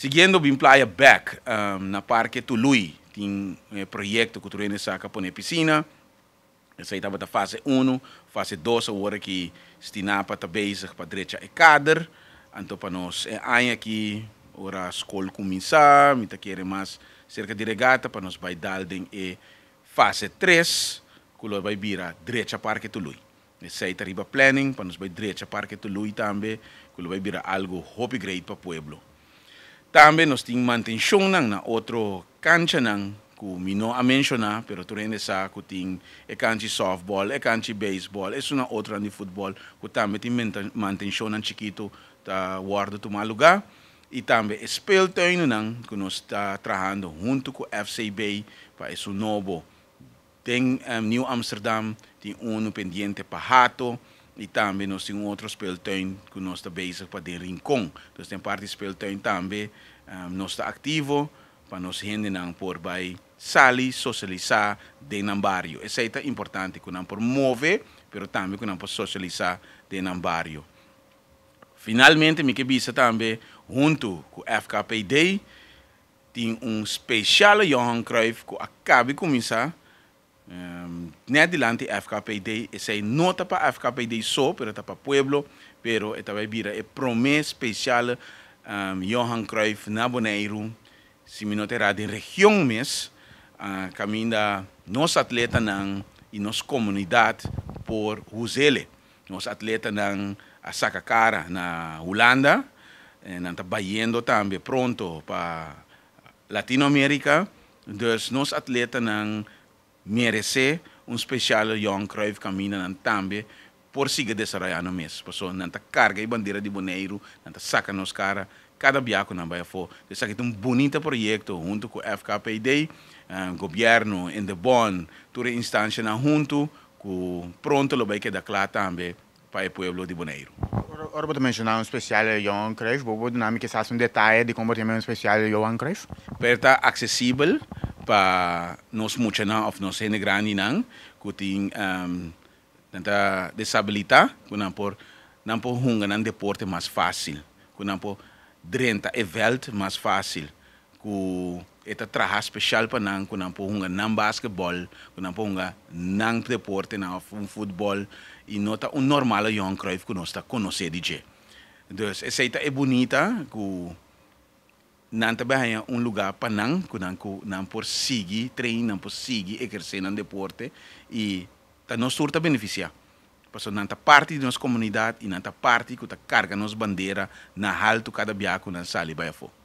Seguindo, bimplaya back um, na Parque Tului. Tem um eh, projeto que o Turene saca para a piscina. Essa aí estava da fase 1, fase 2, agora que Stinapa está bezig para a direita e é cadre. Então, para nós, é aí aqui, ora a escola começar, me está querendo mais cerca de regata, para nós vai dar e é fase 3, que vai vai virar direita Parque Tului. Essa aí está planning, para nós vai direita Parque Tului também, que vai virar algo hobby great para o povo. Tambe nos tin mantención nang na otro cancha nang ku mino a menciona pero tu sa ku ting e kanchi softball e kanchi baseball es una otra ni football ku también tin mantención nang chiquito ta wardo tu maluga e também espelteino nang que nós está trabalhando junto com o FCB para esse novo tem um, New Amsterdam tem um pendente para Rato e também nós temos outros pelotões que nós estamos base para de rincão, Então, tem parte desse pelotão também, um, ah, nós está ativo para nós gente não por vai sair, socializar de um barrio. Isso é importante que nós por mover, mas também que nós por socializar de um barrio. Finalmente, me quebisa também, junto com o FKPD, tem um especial Johan Cruyff que acaba de começar. Uh, Nederland adelante FKPD sei no para FKPD solo, pero para pueblo, pero a vira una promesa especial um, Johan Cruyff na si se me notará de región, mes, uh, nos atleta nan nos comunidad por Huzele, nos atleta nan a cara na Holanda, en eh, bayendo también pronto para Latinoamérica, entonces nos atleta nan merece um eh, speciale Johan Cruyff caminha também por siga desarrollar no mês. Pessoa nanta carga a bandeira de Boneiro, nanta saca nos cara, cada biaco não vai for. Isso aqui é um bonito projeto junto com o FKPD, um, governo, em de bom, toda instância na junto, com pronto lo vai da claro também para o povo de Boneiro. Agora vou mencionar um especial Johan Cruyff, vou dar que um detalhe de como um especial Johan Cruyff. Perta acessível para nós muitos não, ou nós grande não, kuting um, nanta desabilita kunan por nan por hunga nan deporte mas fácil kunan por drenta evelt mas mais fácil ku eta traha special pa nan kunan por hunga nan basketball kunan por hunga nan deporte na of un futebol e nota un normale Johan Cruyff kunosta conosce DJ dus essa e bonita ku não trabalha um lugar para não, não, não por seguir, treinar, não por seguir, exercer um deporte e tá nós surta beneficiar. Porque não tá parte de nossa comunidade e não tá parte que tá carga nossa bandeira na alto cada biaco na sali fogo